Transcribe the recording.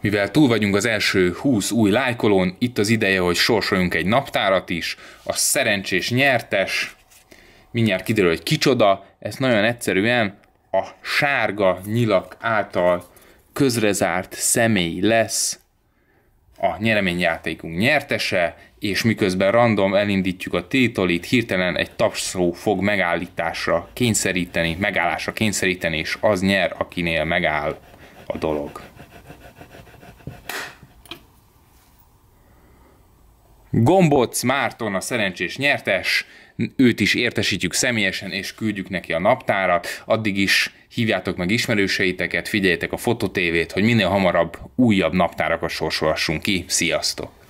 Mivel túl vagyunk az első 20 új lájkolón, itt az ideje, hogy sorsoljunk egy naptárat is, a szerencsés nyertes, mindjárt kiderül, hogy kicsoda, ezt nagyon egyszerűen a sárga nyilak által közrezárt személy lesz a nyereményjátékunk nyertese, és miközben random elindítjuk a tétolit, hirtelen egy tapszó fog megállításra kényszeríteni, megállásra kényszeríteni, és az nyer, akinél megáll a dolog. Gombóc Márton a szerencsés nyertes, őt is értesítjük személyesen, és küldjük neki a naptárat. Addig is hívjátok meg ismerőseiteket, figyeljetek a fototévét, hogy minél hamarabb újabb naptárakat sorsolhassunk ki. Sziasztok!